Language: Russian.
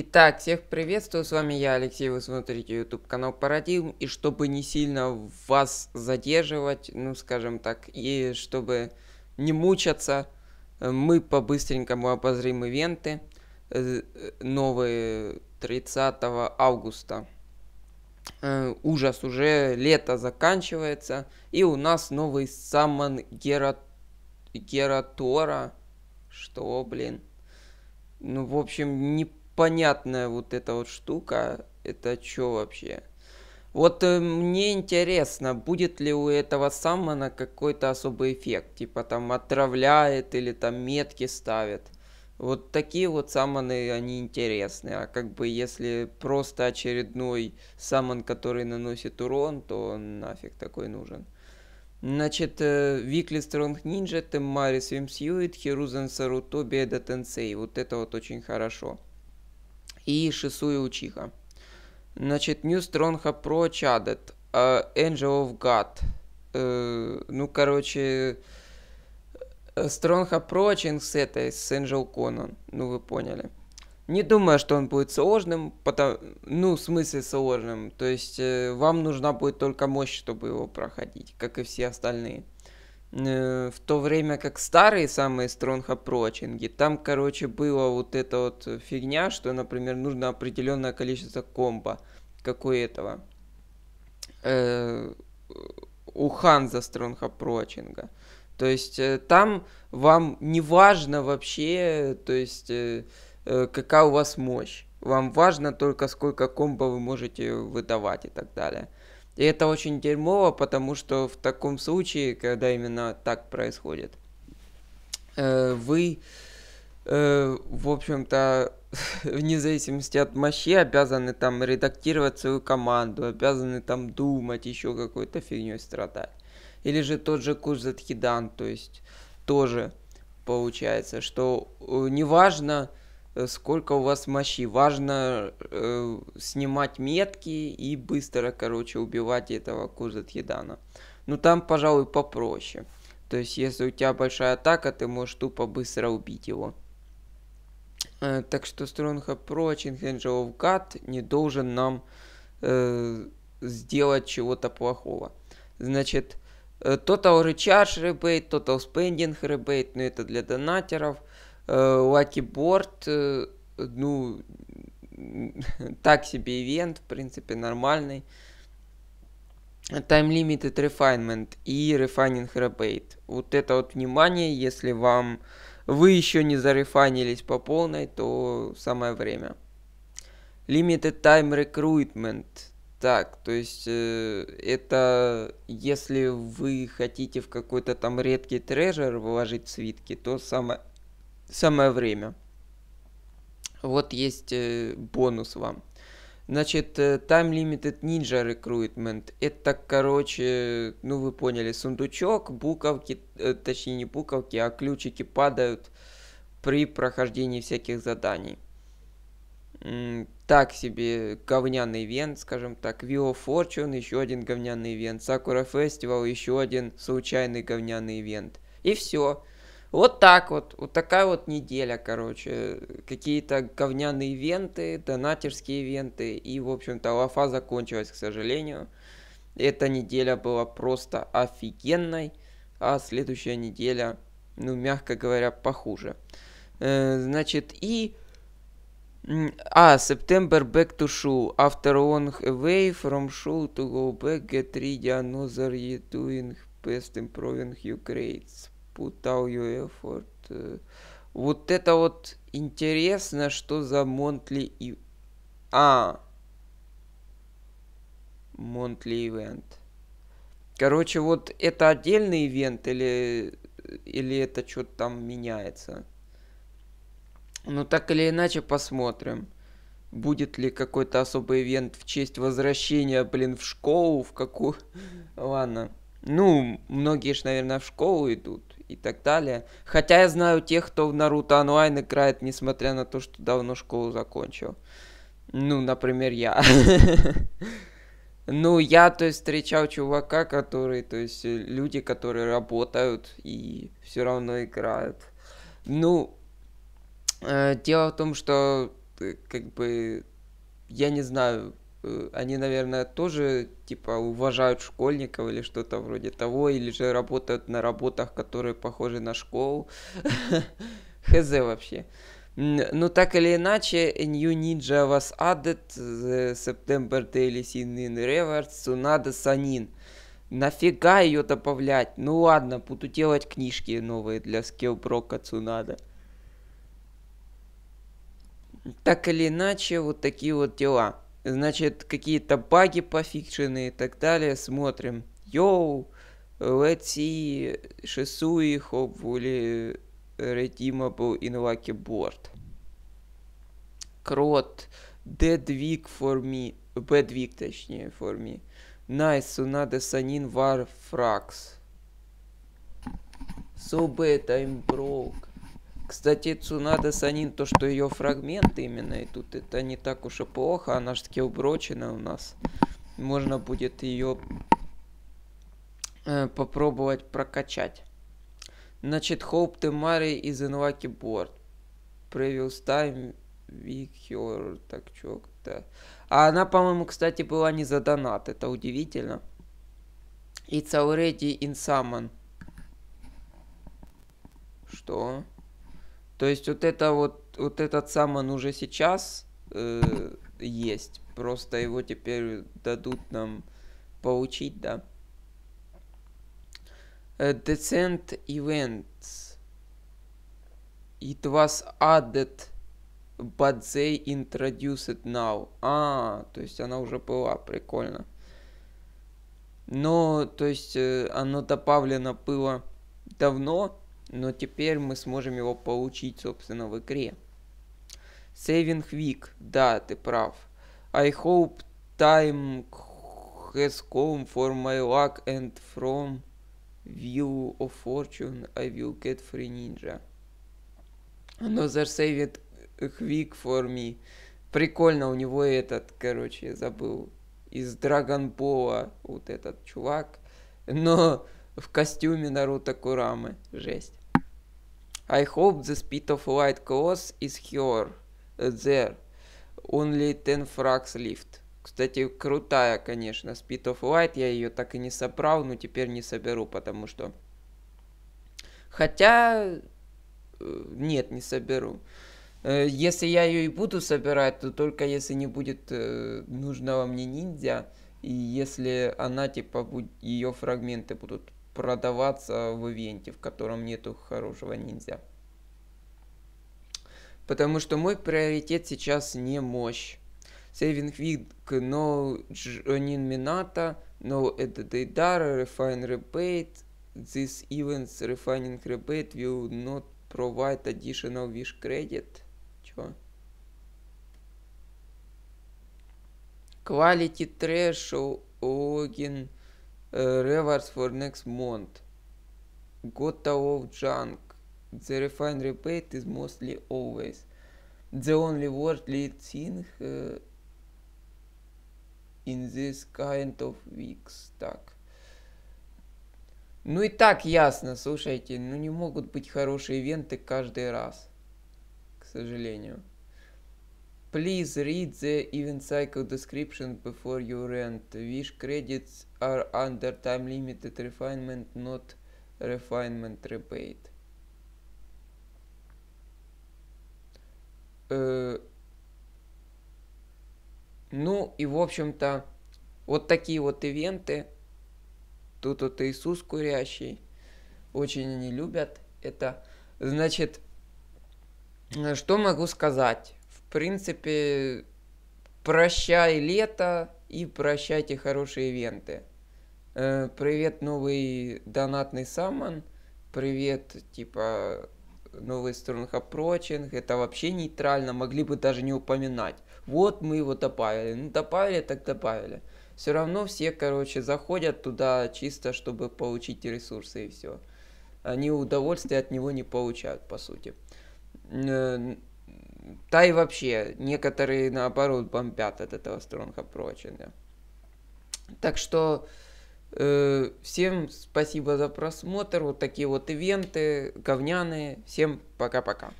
Итак, всех приветствую, с вами я, Алексей, вы смотрите YouTube канал Парадигм, и чтобы не сильно вас задерживать, ну скажем так, и чтобы не мучаться, э, мы по-быстренькому обозрим ивенты э, новые 30 августа. Э, ужас, уже лето заканчивается, и у нас новый саммон Гера... Гератора, что, блин, ну, в общем, не понятная вот эта вот штука. Это что вообще? Вот э, мне интересно, будет ли у этого саммона какой-то особый эффект, типа там отравляет или там метки ставит. Вот такие вот саммоны, они интересны, а как бы если просто очередной саммон, который наносит урон, то нафиг такой нужен. Значит, э, Викли Стронг Нинджа, Теммари Свимсьюит, Хирузен Саруто, Беда Тенсей. Вот это вот очень хорошо и Шисуя Учиха. Значит, New Strong Pro Chadet, uh, э, Angel of God. Uh, ну, короче, э, Strong Approaching с этой, с Angel Conan. Ну, вы поняли. Не думаю, что он будет сложным, потому, ну, в смысле сложным. То есть э, вам нужна будет только мощь, чтобы его проходить, как и все остальные. Э, в то время как старые самые strong approaching, там, короче, было вот эта вот фигня, что, например, нужно определенное количество комбо, как у этого. Э, у Ханза strong approaching. То есть э, там вам не важно вообще, то есть э, э, какая у вас мощь. Вам важно только сколько комбо вы можете выдавать и так далее. И это очень дерьмово, потому что в таком случае, когда именно так происходит, э, вы, э, в общем-то, вне зависимости от мощи, обязаны там редактировать свою команду, обязаны там думать, еще какой-то фигней страдать. Или же тот же курс Затхидан, то есть тоже получается, что э, неважно, важно Э, сколько у вас мощи. Важно э, снимать метки и быстро, короче, убивать этого Кузатхидана. Ну там, пожалуй, попроще. То есть, если у тебя большая атака, ты можешь тупо быстро убить его. Э, так что Strong Approaching Angel of God не должен нам э, сделать чего-то плохого. Значит, э, Total Recharge Rebate, Total Spending Rebate, ну это для донатеров – Лакиборд, э, э, ну, так себе ивент, в принципе, нормальный. Time Limited Refinement и Refining Rebate. Вот это вот внимание, если вам вы еще не зарефанились по полной, то самое время. Limited Time Recruitment. Так, то есть э, это если вы хотите в какой-то там редкий трежер вложить свитки, то самое самое время. Вот есть э, бонус вам. Значит, э, Time Limited Ninja Recruitment. Это, короче, ну вы поняли, сундучок, буковки, э, точнее не буковки, а ключики падают при прохождении всяких заданий. Так себе говняный ивент, скажем так. Вио Fortune, еще один говняный ивент. Сакура Фестивал, еще один случайный говняный ивент. И все. Вот так вот, вот такая вот неделя, короче. Какие-то говняные ивенты, донатерские ивенты. И, в общем-то, лафа закончилась, к сожалению. Эта неделя была просто офигенной, а следующая неделя, ну, мягко говоря, похуже. Э, значит, и... А, September back to shoe. After long away from shoe to go back, get ready another year doing best improving Ukraine путал Юэфорд. Э, вот это вот интересно, что за Монтли и... А! Монтли ивент. Короче, вот это отдельный ивент или, или это что-то там меняется? Ну, так или иначе, посмотрим. Будет ли какой-то особый ивент в честь возвращения, блин, в школу, в какую... Ладно. Ну, многие ж, наверное, в школу идут и так далее. Хотя я знаю тех, кто в Наруто онлайн играет, несмотря на то, что давно школу закончил. Ну, например, я. Ну, я, то есть, встречал чувака, который, то есть, люди, которые работают и все равно играют. Ну, э, дело в том, что, э, как бы, я не знаю, Э, они, наверное, тоже, типа, уважают школьников или что-то вроде того, или же работают на работах, которые похожи на школу. Хз вообще. Но ну, так или иначе, New Ninja was added, the э, September Daily Sin in Reverse, Tsunade Sanin. Нафига ее добавлять? Ну ладно, буду делать книжки новые для скиллброка Цунада. Так или иначе, вот такие вот дела. Значит, какие-то баги пофикшены и так далее. Смотрим. Йоу, Лети Шисуи Хобвули Redeemable in Lucky Board. Крот. Dead Week for me. Bad Week, точнее, for me. Nice, Sunada Sanin War Frax. So bad, I'm broke. Кстати, Цунада Санин, то, что ее фрагмент именно, и тут это не так уж и плохо, она же таки уброчена у нас. Можно будет ее э, попробовать прокачать. Значит, Hope the Mary is in Lucky Board. Previous time, week your... Так, чё, да. А она, по-моему, кстати, была не за донат, это удивительно. It's already in summon. Что? Что? То есть вот это вот, вот этот сам он уже сейчас э, есть, просто его теперь дадут нам получить, да. Э, Decent events. It was added, but they introduced now. А, то есть она уже была, прикольно. Но, то есть, э, оно добавлено было давно, но теперь мы сможем его получить, собственно, в игре. Saving week, да, ты прав. I hope time has come for my luck and from view of fortune I will get free ninja. Another saving week for me. Прикольно, у него этот, короче, забыл, из Dragon Ball, а вот этот чувак, но в костюме Наруто Курамы, жесть. I hope the speed of light cross is here, there. Only ten frags left. Кстати, крутая, конечно, Speed of Light. Я ее так и не собрал, но теперь не соберу, потому что... Хотя... Э, нет, не соберу. Э, если я ее и буду собирать, то только если не будет э, нужного мне ниндзя. И если она, типа, будет, ее фрагменты будут продаваться в ивенте, в котором нету хорошего ниндзя. Потому что мой приоритет сейчас не мощь. Saving Week, No Jonin Minata, No Edit Data, Refine Rebate, This Events Refining Rebate will not provide additional wish credit. Чё? Quality Trash, Login, rewards for next month. Got of junk. The refine rebate is mostly always. The only worldly thing uh, in this kind of weeks. Так. Ну и так ясно, слушайте, ну не могут быть хорошие ивенты каждый раз, к сожалению. Please read the event cycle description before you rent. Wish credits are under time limited refinement, not refinement rebate. Э, ну и в общем-то вот такие вот ивенты. Тут вот Иисус курящий. Очень они любят это. Значит, что могу сказать? в принципе, прощай лето и прощайте хорошие ивенты. Э, привет, новый донатный саммон. Привет, типа, новый струнг approaching. Это вообще нейтрально, могли бы даже не упоминать. Вот мы его добавили. Ну, добавили, так добавили. Все равно все, короче, заходят туда чисто, чтобы получить ресурсы и все. Они удовольствия от него не получают, по сути. Э, та и вообще, некоторые наоборот бомбят от этого стронга Approach. Так что э, всем спасибо за просмотр. Вот такие вот ивенты говняные. Всем пока-пока.